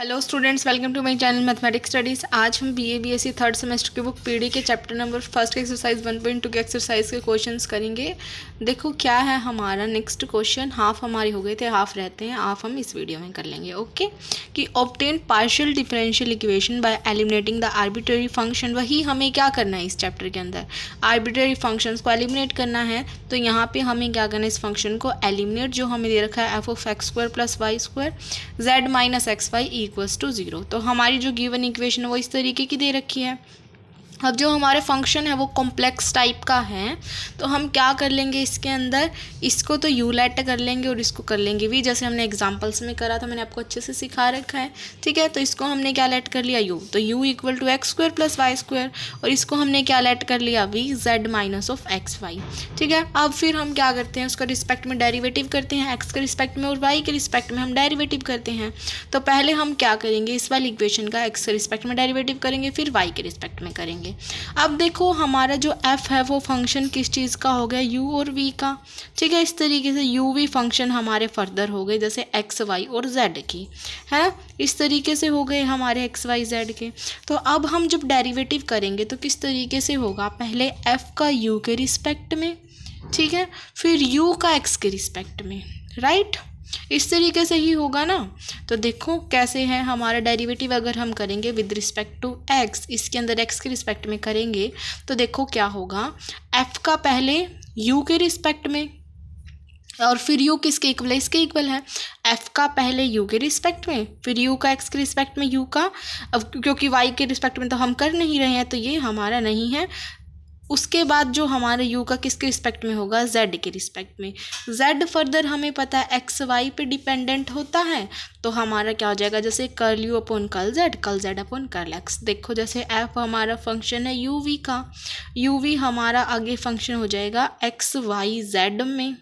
Hello students welcome to my channel mathematics studies आज हम BA BSc third semester की book PD के chapter number first exercise one point two के exercise के questions करेंगे देखो क्या है हमारा नेक्स्ट क्वेश्चन हाफ हमारे हो गए थे हाफ रहते हैं हाफ हम इस वीडियो में कर लेंगे ओके कि obtain partial differential equation by eliminating the arbitrary function वही हमें क्या करना है इस चैप्टर के अंदर आर्बिटरी फंक्शन को एलिमिनेट करना है तो यहाँ पर हमें क्या करना है इस फंक्शन को एलिमिनेट जो हमें दे रखा है f of x square plus y square z minus x y equals to zero तो हमारी जो गिवन इक्वेशन है वो इस तरीके की दे रखी है अब जो हमारे फंक्शन है वो कॉम्प्लेक्स टाइप का है तो हम क्या कर लेंगे इसके अंदर इसको तो यू लेट कर लेंगे और इसको कर लेंगे वी जैसे हमने एग्जांपल्स में करा था मैंने आपको अच्छे से सिखा रखा है ठीक है तो इसको हमने क्या लेट कर लिया यू तो u equal to x square plus y square और इसको हमने क्या लेट कर लिया v z minus of x y ठीक है अब फिर हम क्या करते हैं उसका रिस्पेक्ट में डेरीवेटिव करते हैं एक्स के रिस्पेक्ट में और वाई के रिस्पेक्ट में हम डेरीवेटिव करते हैं तो पहले हम क्या करेंगे इस वाली इक्वेशन का एक्स के रिस्पेक्ट में डेरीवेटिव करेंगे फिर वाई के रिस्पेक्ट में करेंगे जाएंगे अब देखो हमारा जो एफ़ है वो फंक्शन किस चीज़ का हो गया यू और वी का ठीक है इस तरीके से यू वी फंक्शन हमारे फर्दर हो गए जैसे एक्स वाई और जेड की है ना इस तरीके से हो गए हमारे एक्स वाई जेड के तो अब हम जब डेरिवेटिव करेंगे तो किस तरीके से होगा पहले एफ़ का यू के रिस्पेक्ट में ठीक है फिर यू का एक्स के रिस्पेक्ट में राइट right? इस तरीके से ही होगा ना तो देखो कैसे है हमारा डेरिवेटिव अगर हम करेंगे विद रिस्पेक्ट टू एक्स इसके अंदर एक्स के रिस्पेक्ट में करेंगे तो देखो क्या होगा एफ का पहले यू के रिस्पेक्ट में और फिर यू किसके इक्वल है इसके इक्वल है एफ का पहले यू के रिस्पेक्ट में फिर यू का एक्स के रिस्पेक्ट में यू का अब क्योंकि वाई के रिस्पेक्ट में तो हम कर नहीं रहे हैं तो ये हमारा नहीं है उसके बाद जो हमारे यू का किसके रिस्पेक्ट में होगा जेड के रिस्पेक्ट में जेड फर्दर हमें पता है एक्स वाई पे डिपेंडेंट होता है तो हमारा क्या हो जाएगा जैसे curl u upon curl z curl z upon curl x देखो जैसे एफ हमारा फंक्शन है यू वी का यू वी हमारा आगे फंक्शन हो जाएगा एक्स वाई जेड में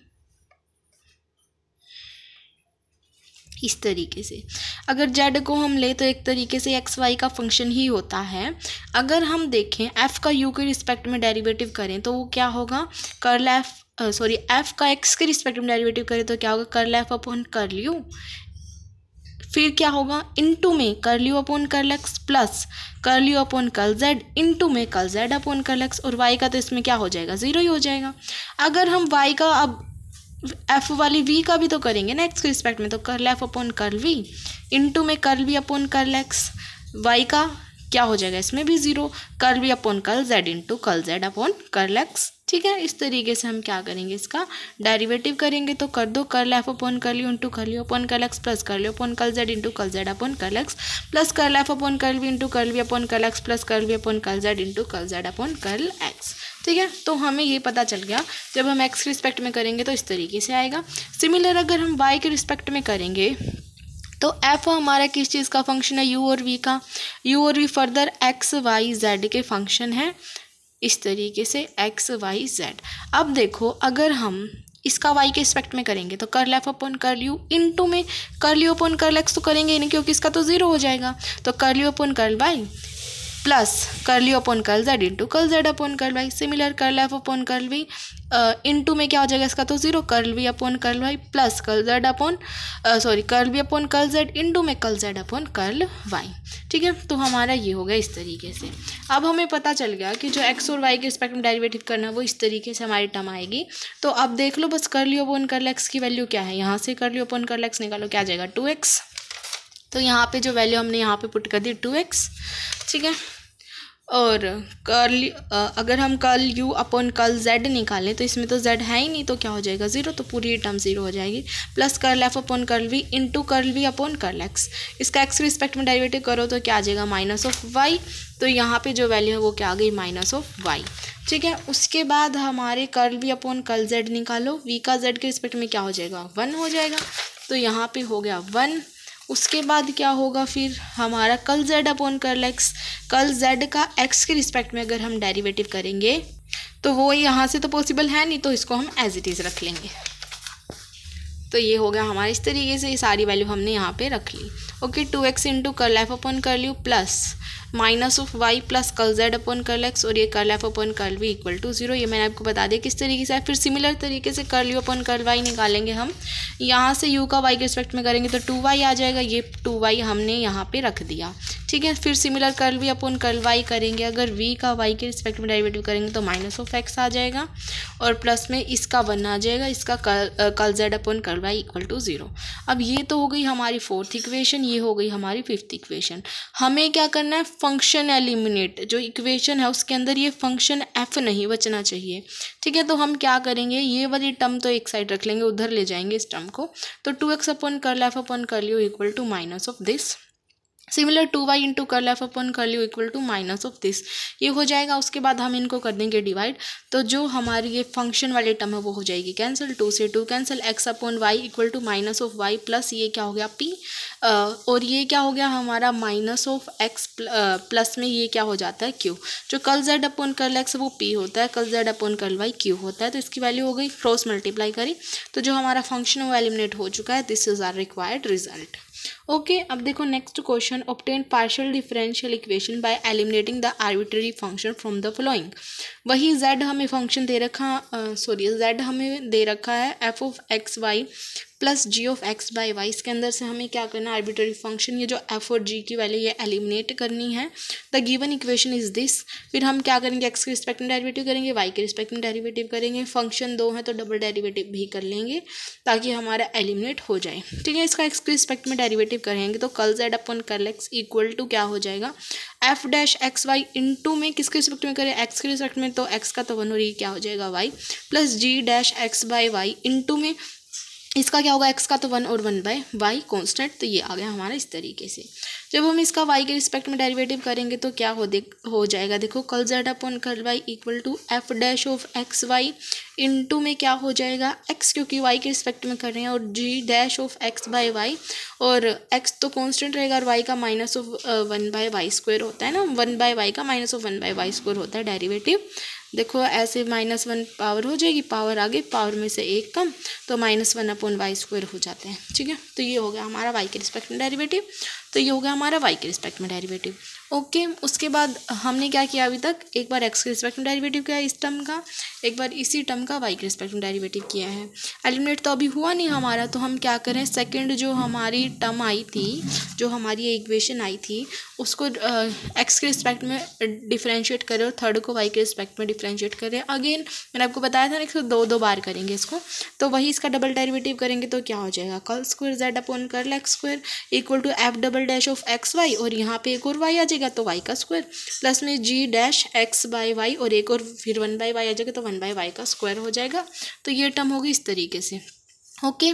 इस तरीके से अगर जेड को हम ले तो एक तरीके से एक्स वाई का फंक्शन ही होता है अगर हम देखें एफ़ का यू के रिस्पेक्ट में डेरिवेटिव करें तो वो क्या होगा कर्ल एफ सॉरी एफ का एक्स के रिस्पेक्ट में डेरिवेटिव करें तो क्या होगा curl f upon curl u फिर क्या होगा इनटू में curl u upon curl x plus curl u upon curl z into में curl z upon curl x और वाई का तो इसमें क्या हो जाएगा ज़ीरो ही हो जाएगा अगर हम वाई का अब एफ वाली वी का भी तो करेंगे ना एक्स के रिस्पेक्ट में तो curl f upon curl v into में curl v upon curl x y का क्या हो जाएगा इसमें भी zero curl v upon curl z into curl z upon curl x ठीक है इस तरीके से हम क्या करेंगे इसका डेरिवेटिव करेंगे तो कर दो कर्ल एफ अपॉन कर ली इंटू कर ली upon curl x plus curl curl upon curl z into curl z upon curl x plus curl f upon curl v into curl v upon curl x plus curl v upon curl z into curl z upon curl x ठीक है तो हमें ये पता चल गया जब हम एक्स के रिस्पेक्ट में करेंगे तो इस तरीके से आएगा सिमिलर अगर हम वाई के रिस्पेक्ट में करेंगे तो एफ हमारा किस चीज़ का फंक्शन है यू और वी का यू और v further x y z के फंक्शन है इस तरीके से एक्स वाई जेड अब देखो अगर हम इसका वाई के रिस्पेक्ट में करेंगे तो curl f upon curl u into में curl u upon curl x तो करेंगे ही नहीं क्योंकि इसका तो ज़ीरो हो जाएगा तो curl u upon curl y plus curl लियो upon curl z into curl z upon curl y similar curl f upon curl v into में क्या हो जाएगा इसका तो zero curl v upon curl y plus curl z upon sorry curl v upon curl z into में curl z upon curl y ठीक है तो हमारा ये हो गया इस तरीके से अब हमें पता चल गया कि जो एक्स और वाई के रिस्पेक्ट में डेरिवेटिव करना है वो इस तरीके से हमारी टर्म आएगी तो अब देख लो बस कर लियो अपन कर्ल एक्स की वैल्यू क्या है यहाँ से कर लियो अपन कर्ल एक्स निकालो क्या आ जाएगा टू एक्स तो यहाँ पे जो वैल्यू हमने यहाँ पे पुट कर दी टू एक्स ठीक है और कर्ल अगर हम curl u upon curl z निकालें तो इसमें तो जेड है ही नहीं तो क्या हो जाएगा ज़ीरो तो पूरी टर्म ज़ीरो हो जाएगी plus curl f upon curl v into curl v upon curl x इसका एक्स के रिस्पेक्ट में डेरिवेटिव करो तो क्या आ जाएगा माइनस ऑफ वाई तो यहाँ पे जो वैल्यू है वो क्या आ गई माइनस ऑफ वाई ठीक है उसके बाद हमारे curl v upon curl z निकालो वी का जेड के रिस्पेक्ट में क्या हो जाएगा वन हो जाएगा तो यहाँ पे हो गया वन उसके बाद क्या होगा फिर हमारा curl z upon curl x curl z का एक्स के रिस्पेक्ट में अगर हम डेरिवेटिव करेंगे तो वो यहाँ से तो पॉसिबल है नहीं तो इसको हम एज इट इज़ रख लेंगे तो ये हो गया हमारा इस तरीके से ये सारी वैल्यू हमने यहाँ पे रख ली okay two x into curl f upon curl लू plus minus of y plus curl z upon curl x और ये कर्ल एफ अपन कर वी इक्वल टू जीरो ये मैंने आपको बता दिया किस तरीके से फिर सिमिलर तरीके से कर यू अपन कर वाई निकालेंगे हम यहाँ से यू का वाई के रिस्पेक्ट में करेंगे तो टू वाई आ जाएगा ये टू वाई हमने यहाँ पे रख दिया ठीक है फिर सिमिलर कर वी अपन कर वाई करेंगे अगर वी का वाई के रिस्पेक्ट में डेरिवेटिव करेंगे तो माइनस ऑफ एक्स आ जाएगा और प्लस में इसका वन आ जाएगा इसका कल z upon curl y equal to zero अब ये तो हो गई हमारी फोर्थ इक्वेशन ये हो गई हमारी फिफ्थ इक्वेशन हमें क्या करना है फंक्शन एलिमिनेट जो इक्वेशन है उसके अंदर ये फंक्शन एफ नहीं बचना चाहिए ठीक है तो हम क्या करेंगे ये वाली टर्म तो एक साइड रख लेंगे उधर ले जाएंगे इस टर्म को तो टू एक्स अपन कर एफ अपन कर लियो equal to minus of this similar to y into curl लेफ upon curl u equal to minus of this ये हो जाएगा उसके बाद हम इनको कर देंगे डिवाइड तो जो हमारी ये फंक्शन वाले टर्म है वो हो जाएगी कैंसिल टू से two cancel x upon y equal to minus of y plus ये क्या हो गया पी और ये क्या हो गया हमारा माइनस ऑफ एक्स प्लस में ये क्या हो जाता है क्यू जो curl z upon curl x वो पी होता है curl z upon curl y q होता है तो इसकी वैल्यू हो गई क्रॉस मल्टीप्लाई करी तो जो हमारा फंक्शन वो एलिमिनेट हो चुका है this is our required result okay अब देखो next question obtain partial differential equation by eliminating the arbitrary function from the following वही जेड हमें फंक्शन दे रखा सॉरी जेड हमें दे रखा है f of x y plus g of x by y इसके अंदर से हमें क्या करना है आर्बिटरी फंक्शन ये जो एफ और जी की वैल्यू ये एलिमिनेट करनी है the given equation is this फिर हम क्या करेंगे एक्स के रिस्पेक्ट में डेरिवेटिव करेंगे वाई के रिस्पेक्ट में डेरिवेटिव करेंगे फंक्शन दो है तो डबल डेरिवेटिव भी कर लेंगे ताकि हमारा एलिमिनेट हो जाए ठीक है इसका एक्स के रिस्पेक्ट में डेरिवेटिव डेरिवेटिव करेंगे तो curl z upon curl x equal to क्या हो जाएगा f dash x y into में किसके रिस्पेक्ट में करें एक्स के रिस्पेक्ट में तो एक्स का तो वन और ये e क्या हो जाएगा y plus g dash x by y into में इसका क्या होगा एक्स का तो वन और वन बाय वाई कॉन्स्टेंट तो ये आ गया हमारा इस तरीके से जब हम इसका वाई के रिस्पेक्ट में डेरिवेटिव करेंगे तो क्या हो देख हो जाएगा देखो curl z upon curl y equal to f dash of x y to में क्या हो जाएगा एक्स क्योंकि वाई के रिस्पेक्ट में कर रहे हैं और g dash of x by y और एक्स तो कॉन्स्टेंट रहेगा और वाई का minus of one by y square होता है ना वन बाय वाई का minus of one by y square होता है डेरीवेटिव देखो ऐसे माइनस वन पावर हो जाएगी पावर आगे पावर में से एक कम तो minus one upon y square हो जाते हैं ठीक है तो ये हो गया हमारा वाई के रिस्पेक्ट में डेरिवेटिव तो ये हो गया हमारा वाई के रिस्पेक्ट में डेरिवेटिव ओके उसके बाद हमने क्या किया अभी तक एक बार एक्स के रिस्पेक्ट में डेरिवेटिव किया इस टर्म का एक बार इसी टर्म का वाई के रिस्पेक्ट में डेरिवेटिव किया है एलिमिनेट तो अभी हुआ नहीं हमारा तो हम क्या करें सेकेंड जो हमारी टर्म आई थी जो हमारी इक्वेशन आई थी उसको एक्स के रिस्पेक्ट में डिफ्रेंशिएट करें और थर्ड को वाई के रिस्पेक्ट में डिफ्रेंशिएट करें अगेन मैंने आपको बताया था ना दो दो बार करेंगे इसको तो वही इसका डबल डेरिवेटिव करेंगे तो क्या हो जाएगा curl square z upon curl x square equal to f double dash of x y और यहाँ पे एक और वाई आ जाएगा तो वाई का स्क्वायर प्लस में g dash x by y और एक और फिर वन बाय वाई आ जाएगा तो वन बाय वाई का स्क्वायर हो जाएगा तो ये टर्म होगी इस तरीके से ओके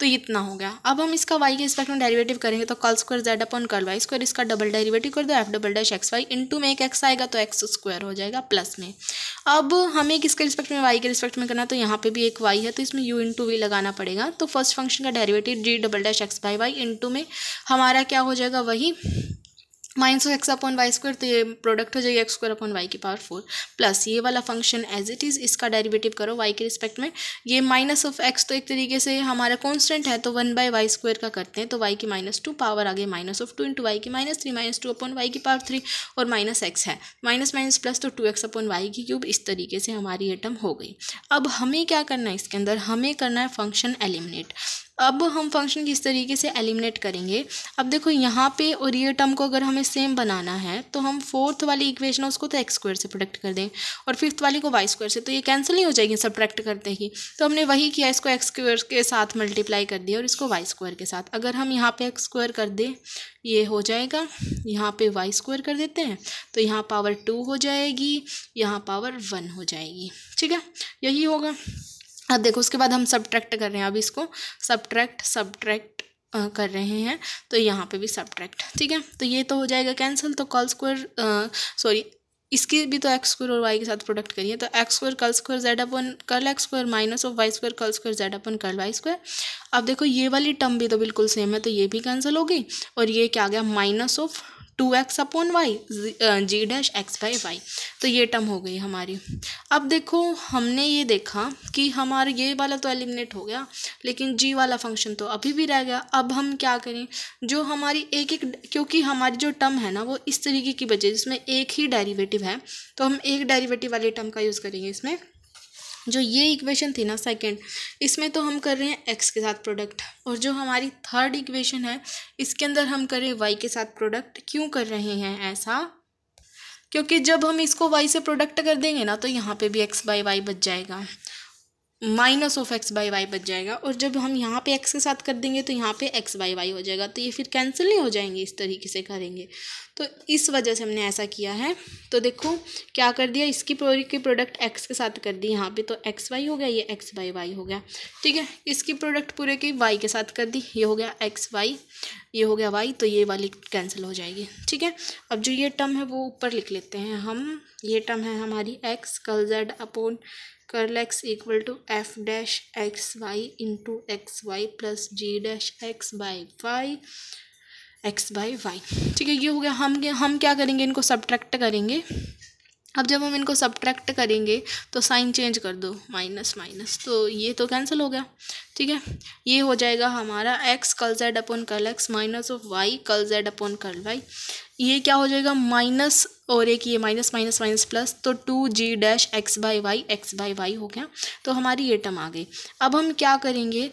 तो इतना हो गया अब हम इसका वाई के रिस्पेक्ट में डेरिवेटिव करेंगे तो curl square z upon curl y square इसका डबल डेरिवेटिव कर दो f double dash x y into में एक एक्स आएगा तो एक्स स्क्वायर हो जाएगा प्लस में अब हमें किसके रिस्पेक्ट में वाई के रिस्पेक्ट में करना तो यहाँ पे भी एक वाई है तो इसमें यू इंटू वी लगाना पड़ेगा तो फर्स्ट फंक्शन का derivative g double dash x by y into में हमारा क्या हो जाएगा वही minus x upon y square तो ये प्रोडक्ट हो जाएगा एक्स स्क्वायर अपॉन वाई की पावर फोर प्लस ये वाला फंक्शन एज इट इज़ इसका डेरिवेटिव करो वाई के रिस्पेक्ट में ये माइनस ऑफ एक्स तो एक तरीके से हमारा कांस्टेंट है तो वन बाय वाई स्क्वायर का करते हैं तो वाई की माइनस टू पावर आ गई minus of two into y की minus three minus two upon y की पावर थ्री और माइनस एक्स है माइनस माइनस प्लस तो टू एक्स अपॉन वाई की क्यूब इस तरीके से हमारी एटम हो गई अब हमें क्या करना है इसके अंदर हमें करना है फंक्शन एलिमिनेट अब हम फंक्शन किस तरीके से एलिमिनेट करेंगे अब देखो यहाँ पे और ये टर्म को अगर हमें सेम बनाना है तो हम फोर्थ वाली इक्वेशन उसको तो एक्स स्क्वायर से प्रोडक्ट कर दें और फिफ्थ वाली को वाई स्क्वायर से तो ये कैंसिल नहीं हो जाएगी सब प्रोडक्ट करते ही तो हमने वही किया इसको एक्स स्क्वायर के साथ मल्टीप्लाई कर दिया और इसको वाई स्क्वायर के साथ अगर हम यहाँ पर एक्स स्क्वायर कर दें ये हो जाएगा यहाँ पर वाई स्क्वायर कर देते हैं तो यहाँ पावर टू हो जाएगी यहाँ पावर वन हो जाएगी ठीक है यही होगा अब देखो उसके बाद हम सब्ट्रैक्ट कर रहे हैं अब इसको सब्ट्रैक्ट सब्ट्रैक्ट कर रहे हैं तो यहाँ पे भी सब्ट्रैक्ट ठीक है तो ये तो हो जाएगा कैंसिल तो कॉल स्क्वायर सॉरी इसकी भी तो एक्स स्क्वायर और वाई के साथ प्रोडक्ट करिए तो x square curl square z upon curl x square minus of y square curl square z upon curl y square अब देखो ये वाली टर्म भी तो बिल्कुल सेम है तो ये भी कैंसिल हो गई और ये क्या आ गया minus of two x upon y g dash x by y तो ये टर्म हो गई हमारी अब देखो हमने ये देखा कि हमारा ये वाला तो एलिमिनेट हो गया लेकिन जी वाला फंक्शन तो अभी भी रह गया अब हम क्या करें जो हमारी एक एक क्योंकि हमारी जो टर्म है ना वो इस तरीके की बचे जिसमें एक ही डेरिवेटिव है तो हम एक डेरिवेटिव वाले टर्म का यूज़ करेंगे इसमें जो ये इक्वेशन थी ना सेकंड इसमें तो हम कर रहे हैं एक्स के साथ प्रोडक्ट और जो हमारी थर्ड इक्वेशन है इसके अंदर हम कर रहे हैं वाई के साथ प्रोडक्ट क्यों कर रहे हैं ऐसा क्योंकि जब हम इसको वाई से प्रोडक्ट कर देंगे ना तो यहाँ पे भी एक्स बाई वाई बच जाएगा minus of x by y बच जाएगा और जब हम यहाँ पे एक्स के साथ कर देंगे तो यहाँ पे एक्स बाई वाई हो जाएगा तो ये फिर कैंसिल नहीं हो जाएंगे इस तरीके से करेंगे तो इस वजह से हमने ऐसा किया है तो देखो क्या कर दिया इसकी की प्रोडक्ट एक्स के साथ कर दी यहाँ पे तो एक्स वाई हो गया ये एक्स बाई वाई हो गया ठीक है इसकी प्रोडक्ट पूरे की वाई के साथ कर दी ये हो गया एक्स वाई ये हो गया वाई तो ये वाली कैंसिल हो जाएगी ठीक है अब जो ये टर्म है वो ऊपर लिख लेते हैं हम ये टर्म है हमारी x curl z upon curl x equal to f dash x y into x y plus g dash x by y x by y ठीक है ये हो गया हम हम क्या करेंगे इनको सब्ट्रैक्ट करेंगे अब जब हम इनको सब्ट्रैक्ट करेंगे तो साइन चेंज कर दो माइनस माइनस तो ये तो कैंसिल हो गया ठीक है ये हो जाएगा हमारा x curl z upon curl x minus of y curl z upon curl y ये क्या हो जाएगा माइनस और एक ये माइनस माइनस माइनस प्लस तो two g dash x by y x by y हो गया तो हमारी ये टर्म आ गई अब हम क्या करेंगे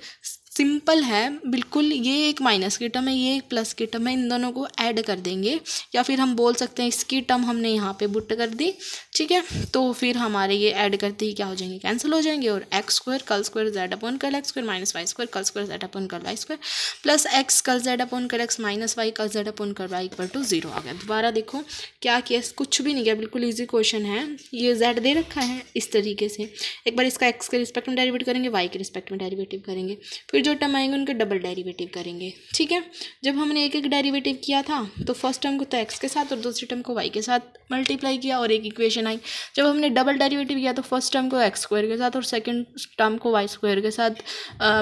सिंपल है बिल्कुल ये एक माइनस की टर्म है ये एक प्लस की टर्म है इन दोनों को ऐड कर देंगे या फिर हम बोल सकते हैं इसकी टर्म हमने यहाँ पे बुट कर दी ठीक है तो फिर हमारे ये ऐड करते ही क्या हो जाएंगे कैंसिल हो जाएंगे और x square curl square z upon curl x square minus y square curl square z upon curl y square plus x curl z upon curl x minus y curl z upon curl y equal to zero आ गया दोबारा देखो क्या किया कुछ भी नहीं किया बिल्कुल ईजी क्वेश्चन है ये जेड दे रखा है इस तरीके से एक बार इसका एक्स के रिस्पेक्ट में डेरिवेट करेंगे वाई के रिस्पेक्ट में डेरिवेटिव करेंगे फिर जो टर्म आएंगे उनके डबल डेरिवेटिव करेंगे ठीक है जब हमने एक एक डेरिवेटिव किया था तो फर्स्ट टर्म को तो एक्स के साथ और दूसरे टर्म को वाई के साथ मल्टीप्लाई किया और एक इक्वेशन आई जब हमने डबल डेरिवेटिव किया तो फर्स्ट टर्म को एक्स स्क्वायर के साथ और सेकेंड टर्म को वाई स्क्वायर के साथ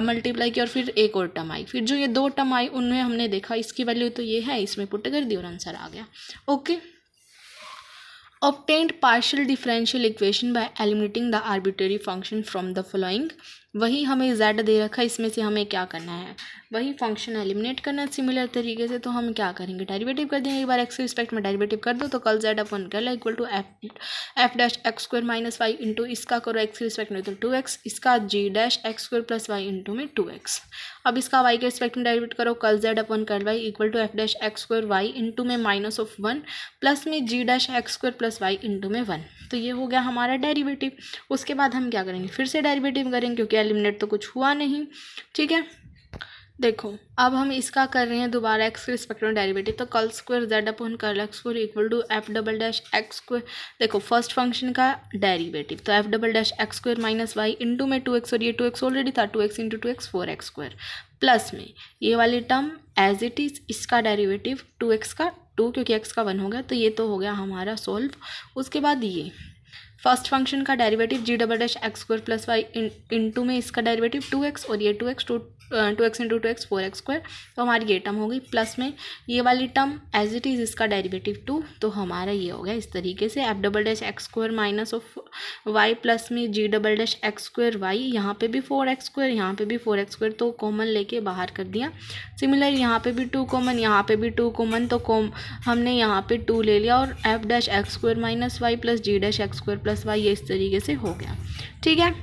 मल्टीप्लाई किया और फिर एक और टर्म आई फिर जो ये दो टर्म आई उनमें हमने देखा इसकी वैल्यू तो ये है इसमें पुट कर दी और आंसर आ गया okay obtained partial differential equation by eliminating the arbitrary function from the following वही हमें जेड दे रखा है इसमें से हमें क्या करना है वही फंक्शन एलिमिनेट करना है सिमिलर तरीके से तो हम क्या करेंगे डेरिवेटिव कर देंगे एक बार एक्स के रिस्पेक्ट में डेरिवेटिव कर दो तो कल जेड अपन कर लो equal to f f dash x square minus y into इसका करो एक्स के रिस्पेक्ट में तो टू एक्स इसका g dash x square plus y into में टू एक्स अब इसका वाई के रिस्पेक्ट में डेरिवेट करो कल z upon curl y equal to f dash x square y into में माइनस ऑफ वन प्लस में g dash x square plus y into में वन तो ये हो गया हमारा डेरिवेटिव उसके बाद हम क्या करेंगे फिर से डेरिवेटिव करेंगे क्योंकि एलिमिनेट तो कुछ हुआ नहीं ठीक है देखो अब हम इसका कर रहे हैं दोबारा एक्स के रिस्पेक्ट तो तो में डेरिवेटिव तो कल square z upon curl x square equal to f double dash x square देखो फर्स्ट फंक्शन का डेरिवेटिव तो f double dash x square minus y into में टू एक्स और ये टू एक्स ऑलरेडी था two x into two x four x square plus में ये वाली टर्म एज इट इज़ इसका डेरीवेटिव टू एक्स का टू क्योंकि एक्स का वन हो गया तो ये तो हो गया हमारा सोल्व उसके बाद ये फर्स्ट फंक्शन का derivative g double dash x square plus y into में इसका डेरिवेटिव टू एक्स और ये two x two two x into two x four x square तो हमारी ये टर्म हो गई प्लस में ये वाली टर्म एज इट इज़ इसका डेरिवेटिव टू तो हमारा ये हो गया इस तरीके से f double dash x square minus of y plus में g double dash x square y यहाँ पर भी फोर एक्स स्क्वायर यहाँ पर भी फोर एक्स स्क्वायर तो कॉमन लेके बाहर कर दिया सिमिलर यहाँ पर भी टू कॉमन यहाँ पर भी टू कॉमन तो कॉम हमने यहाँ पर टू ले लिया और f dash x square minus y plus g dash x square plus y ये इस तरीके से हो गया ठीक है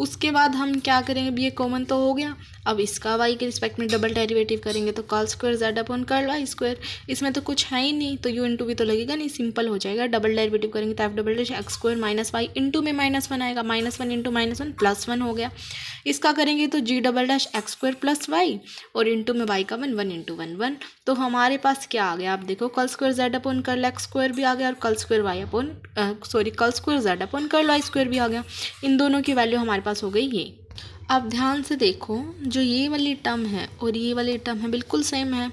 उसके बाद हम क्या करेंगे अब ये कॉमन तो हो गया अब इसका वाई के रिस्पेक्ट में डबल डेरिवेटिव करेंगे तो curl square z upon curl y square इसमें तो कुछ है ही नहीं तो यू इंटू भी तो लगेगा नहीं सिंपल हो जाएगा डबल डेरिवेटिव करेंगे तो f double dash x square minus y into में माइनस वन आएगा minus one into minus one plus one हो गया इसका करेंगे तो g double dash x square plus y और इंटू में वाई का one one into one one तो हमारे पास क्या आ गया आप देखो curl square z upon curl x square भी आ गया और curl square y upon sorry कल square z upon curl y square भी आ गया इन दोनों की वैल्यू हमारे पास हो गई ये आप ध्यान से देखो जो ये वाली टर्म है और ये वाली टर्म है बिल्कुल सेम है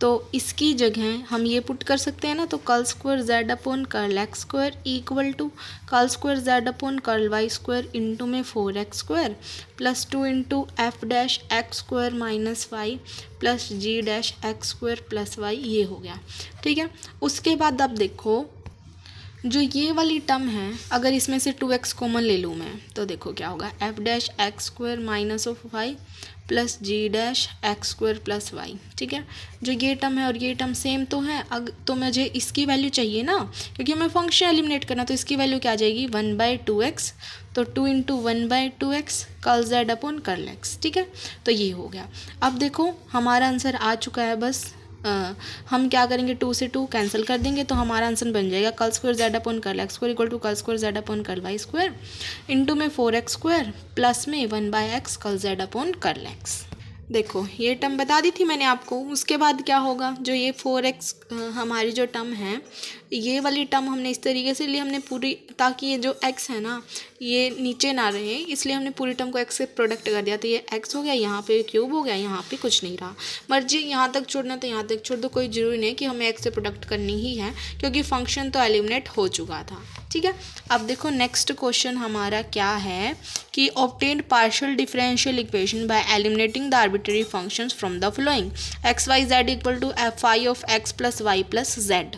तो इसकी जगह हम ये पुट कर सकते हैं ना तो curl square z upon curl x square equal to curl square z upon curl y square into में four x square plus two into f dash x square minus y plus g dash x square plus y ये हो गया ठीक है उसके बाद अब देखो जो ये वाली टर्म है अगर इसमें से टू एक्स कॉमन ले लूँ मैं तो देखो क्या होगा f dash x square minus of y plus g dash x square plus y ठीक है जो ये टर्म है और ये टर्म सेम तो है अग तो मुझे इसकी वैल्यू चाहिए ना क्योंकि हमें फंक्शन एलिमिनेट करना तो इसकी वैल्यू क्या आ जाएगी वन बाई टू एक्स तो two into one by two x curl z upon curl x ठीक है तो ये हो गया अब देखो हमारा आंसर आ चुका है बस आ, हाँ। हम क्या करेंगे टू से टू कैंसिल कर देंगे तो हमारा आंसर बन जाएगा कल square z upon curl x square equal to curl square z upon curl y square into में फोर एक्स स्क्वायर प्लस में one by x curl z upon curl x देखो ये टर्म बता दी थी मैंने आपको उसके बाद क्या होगा जो ये फोर एक्स हमारी जो टर्म है ये वाली टर्म हमने इस तरीके से लिए हमने पूरी ताकि ये जो एक्स है ना ये नीचे ना रहे इसलिए हमने पूरी टर्म को एक्स से प्रोडक्ट कर दिया तो ये एक्स हो गया यहाँ पे क्यूब हो गया यहाँ पे कुछ नहीं रहा मर्जी यहाँ तक छोड़ना तो यहाँ तक छोड़ दो कोई ज़रूरी नहीं कि हमें एक्स से प्रोडक्ट करनी ही है क्योंकि फंक्शन तो एलिमिनेट हो चुका था ठीक है अब देखो नेक्स्ट क्वेश्चन हमारा क्या है कि obtained partial differential equation by eliminating the arbitrary functions from the following x y z equal to phi of x plus y plus z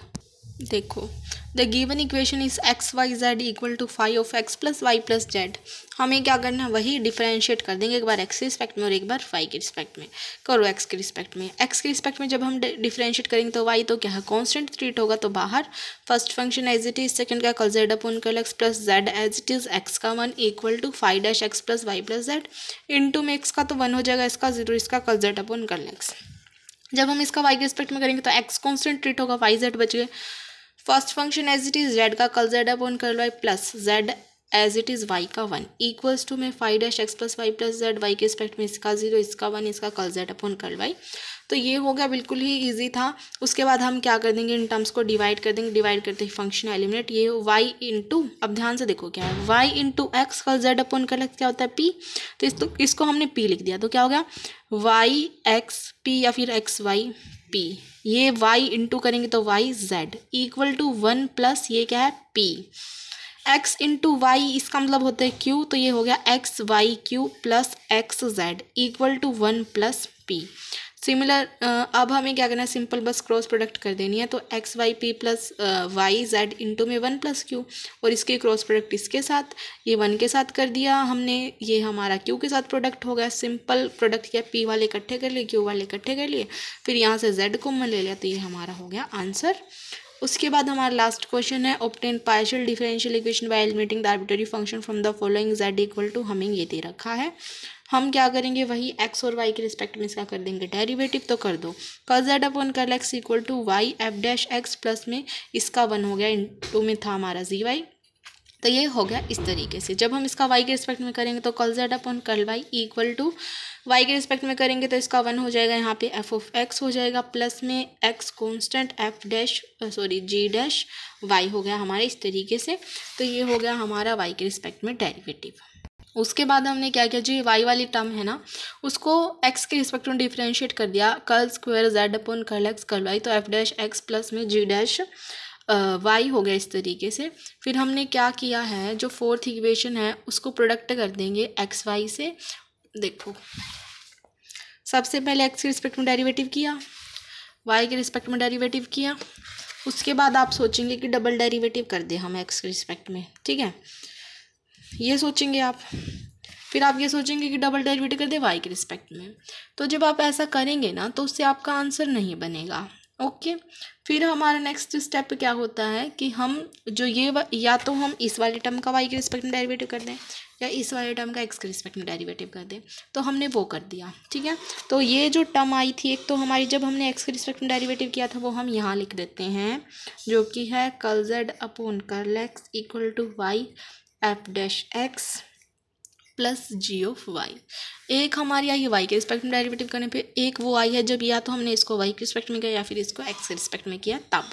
देखो the given equation is x y z equal to phi of x plus y plus z हमें क्या करना है वही differentiate कर देंगे एक बार एक्स के रिस्पेक्ट में और एक बार वाई के रिस्पेक्ट में करो एक्स के रिस्पेक्ट में एक्स के रिस्पेक्ट में जब हम डिफ्रेंशिएट करेंगे तो वाई तो क्या है कॉन्स्टेंट ट्रीट होगा तो बाहर first function as it is second का curl z upon curl x plus z as it is x का one equal to phi dash x plus y plus z into में x का तो one हो जाएगा इसका zero इसका कल जेड अपन कल एक्स जब हम इसका वाई के रिस्पेक्ट में करेंगे तो एक्स कॉन्स्टेंट ट्रीट होगा वाई जेड बच गए first function as it is z का कल जेड अपन कर लो plus z as it is y का वन इक्वल्स टू में phi dash x plus y plus z y के respect में इसका जीरो इसका वन इसका कल जेड अपन कल वाई तो ये हो गया बिल्कुल ही इजी था उसके बाद हम क्या कर देंगे इन टर्म्स को डिवाइड कर देंगे डिवाइड करते ही फंक्शन एलिमिनेट ये वाई इंटू अब ध्यान से देखो क्या है y into x curl z कर लग क्या होता है पी तो इस तो इसको हमने पी लिख दिया तो क्या हो गया वाई एक्स पी या फिर एक्स वाई पी ये वाई इंटू करेंगे तो y z equal to one plus ये क्या है पी एक्स इंटू वाई इसका मतलब होता है क्यू तो ये हो गया x y q plus x z equal to one plus p similar uh, अब हमें क्या करना है सिंपल बस क्रॉस प्रोडक्ट कर देनी है तो x y p plus y z into में वन प्लस क्यू और इसके क्रॉस प्रोडक्ट इसके साथ ये वन के साथ कर दिया हमने ये हमारा क्यू के साथ प्रोडक्ट हो गया सिंपल प्रोडक्ट किया पी वाले इकट्ठे कर लिए क्यू वाले इकट्ठे कर लिए फिर यहाँ से जेड को मन ले लिया तो ये हमारा हो गया आंसर उसके बाद हमारा लास्ट क्वेश्चन है obtain partial differential equation by eliminating the arbitrary function from the following z equal to हमें ये दे रखा है हम क्या करेंगे वही एक्स और वाई के रिस्पेक्ट में इसका कर देंगे डेरिवेटिव तो कर दो कल z upon curl x equal to y f dash x plus में इसका वन हो गया इन टू में था हमारा जी वाई तो ये हो गया इस तरीके से जब हम इसका वाई के रिस्पेक्ट में करेंगे तो curl z upon curl y equal to y के रिस्पेक्ट में करेंगे तो इसका वन हो जाएगा यहाँ पे एफ ऑफ एक्स हो जाएगा प्लस में x constant f dash sorry g dash y हो गया हमारे इस तरीके से तो ये हो गया हमारा वाई के रिस्पेक्ट में डेरिवेटिव उसके बाद हमने क्या किया जो वाई वाली टर्म है ना उसको एक्स के रिस्पेक्ट में डिफ्रेंशिएट कर दिया कल square z upon curl x कल वाई तो एफ डैश एक्स प्लस में जी डैश वाई हो गया इस तरीके से फिर हमने क्या किया है जो फोर्थ इक्वेशन है उसको प्रोडक्ट कर देंगे एक्स वाई से देखो सबसे पहले एक्स के रिस्पेक्ट में डेरीवेटिव किया वाई के रिस्पेक्ट में डेरीवेटिव किया उसके बाद आप सोचेंगे कि डबल डेरीवेटिव कर दें हम एक्स के रिस्पेक्ट में ठीक है ये सोचेंगे आप फिर आप ये सोचेंगे कि डबल डेरिवेटिव कर दे वाई के रिस्पेक्ट में तो जब आप ऐसा करेंगे ना तो उससे आपका आंसर नहीं बनेगा ओके फिर हमारा नेक्स्ट स्टेप क्या होता है कि हम जो ये या तो हम इस वाले टर्म का वाई के रिस्पेक्ट में डेरिवेटिव कर दें या इस वाले टर्म का एक्स के रिस्पेक्ट में डेरिवेटिव कर दें तो हमने वो कर दिया ठीक है तो ये जो टर्म आई थी एक तो हमारी जब हमने एक्स के रिस्पेक्ट में डेरिवेटिव किया था वो हम यहाँ लिख देते हैं जो कि है curl z upon curl x equal to y f dash x plus g of y एक हमारी आई है वाई के रिस्पेक्ट में डेरिवेटिव करने पे एक वो आई है जब या तो हमने इसको वाई के रिस्पेक्ट में किया या फिर इसको एक्स के रिस्पेक्ट में किया तब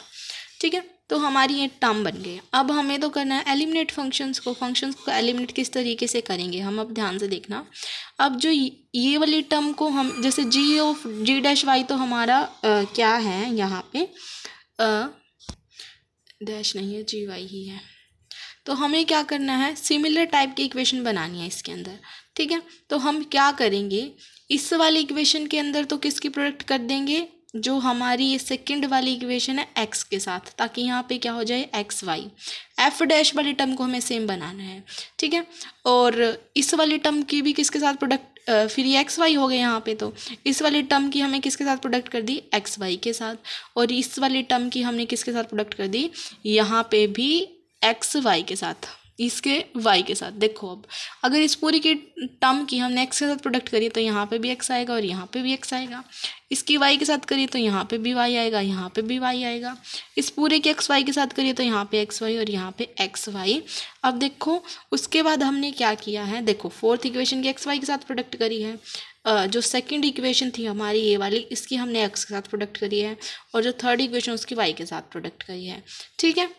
ठीक है तो हमारी ये टर्म बन गई अब हमें तो करना है एलिमिनेट फंक्शंस को फंक्शंस को एलिमिनेट किस तरीके से करेंगे हम अब ध्यान से देखना अब जो ये वाली टर्म को हम जैसे g of g dash y तो हमारा आ, क्या है यहाँ पे डैश नहीं है जी वाई ही है तो हमें क्या करना है सिमिलर टाइप की इक्वेशन बनानी है इसके अंदर ठीक है तो हम क्या करेंगे इस वाली इक्वेशन के अंदर तो किसकी प्रोडक्ट कर देंगे जो हमारी ये सेकंड वाली इक्वेशन है एक्स के साथ ताकि यहाँ पे क्या हो जाए एक्स वाई एफ डैश वाली टर्म को हमें सेम बनाना है ठीक है और इस वाली टर्म की भी किसके साथ प्रोडक्ट फिर ये एक्स वाई हो गए यहाँ पे तो इस वाली टर्म की हमें किसके साथ प्रोडक्ट कर दी एक्स वाई के साथ और इस वाली टर्म की हमने किसके साथ प्रोडक्ट कर दी यहाँ पे भी एक्स वाई के साथ इसके वाई के साथ देखो अब अगर इस पूरी की टर्म की हमने एक्स के साथ प्रोडक्ट करी तो यहाँ पे भी एक्स आएगा और यहाँ पे भी एक्स आएगा इसकी वाई के साथ करिए तो यहाँ पे भी वाई आएगा यहाँ पे भी वाई आएगा इस पूरे के एक्स वाई के साथ करिए तो यहाँ पे एक्स वाई और यहाँ पे एक्स वाई अब देखो उसके बाद हमने क्या किया है देखो फोर्थ इक्वेशन की एक्स वाई के साथ प्रोडक्ट करी है जो सेकंड इक्वेशन थी हमारी ये वाली इसकी हमने एक्स के साथ प्रोडक्ट करी है और जो थर्ड इक्वेशन उसकी वाई के साथ प्रोडक्ट करी है ठीक है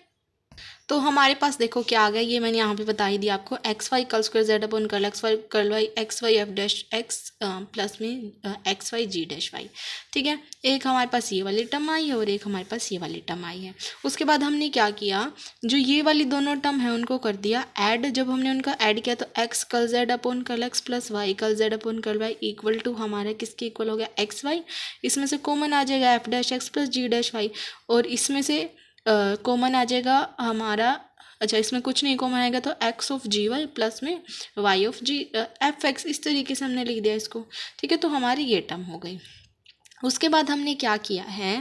तो हमारे पास देखो क्या आ गया ये मैंने यहाँ पे बता ही दिया आपको x y curl square z upon curl x y curl y x y f dash x plus में x y g dash y ठीक है एक हमारे पास ये वाली टर्म आई है और एक हमारे पास ये वाली टर्म आई है उसके बाद हमने क्या किया जो ये वाली दोनों टर्म है उनको कर दिया एड जब हमने उनका एड किया तो x curl z upon curl x plus y curl z upon curl y equal to हमारा किसके इक्वल हो गया एक्स वाई इसमें से कॉमन आ जाएगा f dash x plus g dash y और इसमें से कॉमन आ जाएगा हमारा अच्छा इसमें कुछ नहीं कॉमन आएगा तो x of g y plus में y of g f x इस तरीके से हमने लिख दिया इसको ठीक है तो हमारी ये टर्म हो गई उसके बाद हमने क्या किया है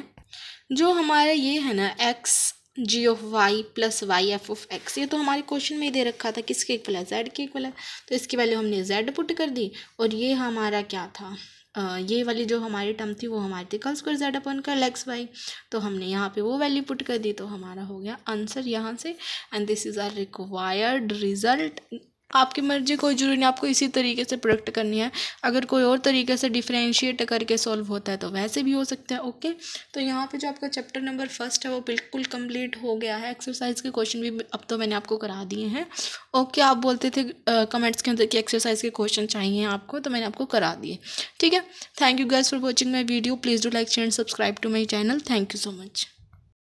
जो हमारा ये है ना x g of y plus y f of x ये तो हमारे क्वेश्चन में ही दे रखा था किसके इक्वल है जेड के इक्वल है तो इसकी वैल्यू हमने जेड पुट कर दी और ये हमारा क्या था ये वाली जो हमारी टर्म थी वो हमारी थी कल square z upon curl x Y तो हमने यहाँ पे वो वैल्यू पुट कर दी तो हमारा हो गया आंसर यहाँ से and this is our required result आपकी मर्जी कोई जरूरी नहीं आपको इसी तरीके से प्रोडक्ट करनी है अगर कोई और तरीके से डिफ्रेंशिएट करके सॉल्व होता है तो वैसे भी हो सकते हैं ओके तो यहाँ पे जो आपका चैप्टर नंबर फर्स्ट है वो बिल्कुल कंप्लीट हो गया है एक्सरसाइज के क्वेश्चन भी अब तो मैंने आपको करा दिए हैं ओके आप बोलते थे कमेंट्स के अंदर कि एक्सरसाइज के क्वेश्चन चाहिए आपको तो मैंने आपको करा दिए ठीक है thank you guys for watching my video please do like share and subscribe to my channel thank you so much